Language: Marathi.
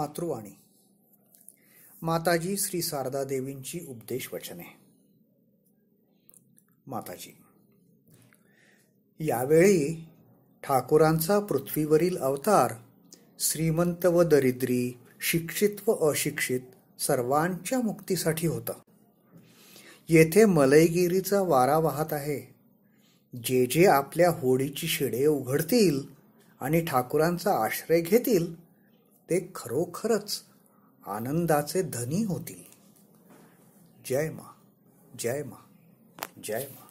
मातृवाणी माताजी श्री शारदा देवींची उपदेश वचने माताजी यावेळी ठाकूरांचा पृथ्वीवरील अवतार श्रीमंत व दरिद्री शिक्षित व अशिक्षित सर्वांच्या मुक्तीसाठी होता येथे मलयगिरीचा वारा वाहत आहे जे जे आपल्या होडीची शिडे उघडतील आणि ठाकुरांचा आश्रय घेतील ते खरोखरच आनंदाचे धनी होतील जय मा जय मा जय मा